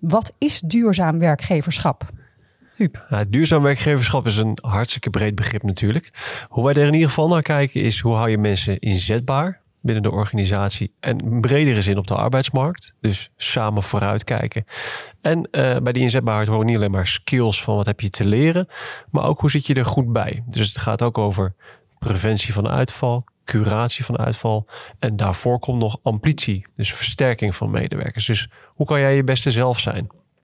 Wat is duurzaam werkgeverschap? Nou, duurzaam werkgeverschap is een hartstikke breed begrip natuurlijk. Hoe wij er in ieder geval naar kijken is hoe hou je mensen inzetbaar binnen de organisatie en in bredere zin op de arbeidsmarkt. Dus samen vooruitkijken. En eh, bij die inzetbaarheid horen niet alleen maar skills van wat heb je te leren, maar ook hoe zit je er goed bij. Dus het gaat ook over preventie van uitval, curatie van uitval. En daarvoor komt nog amplitie, dus versterking van medewerkers. Dus hoe kan jij je beste zelf zijn?